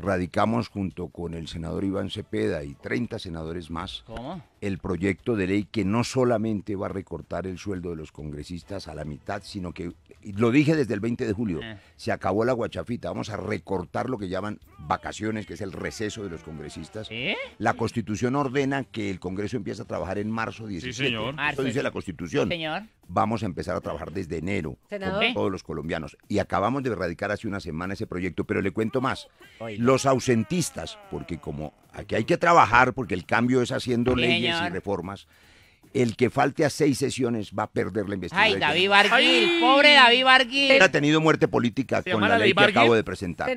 radicamos junto con el senador Iván Cepeda y 30 senadores más el proyecto de ley que no solamente va a recortar el sueldo de los congresistas a la mitad, sino que, lo dije desde el 20 de julio, eh. se acabó la guachafita, vamos a recortar lo que llaman vacaciones, que es el receso de los congresistas, la Constitución ordena que el Congreso empiece a trabajar en marzo 17. Sí, señor. Esto dice la Constitución. señor. Vamos a empezar a trabajar desde enero con todos los colombianos. Y acabamos de erradicar hace una semana ese proyecto, pero le cuento más. Los ausentistas, porque como aquí hay que trabajar, porque el cambio es haciendo leyes y reformas, el que falte a seis sesiones va a perder la investigación. Ay, David pobre David Barguil. Ha tenido muerte política con la ley que acabo de presentar.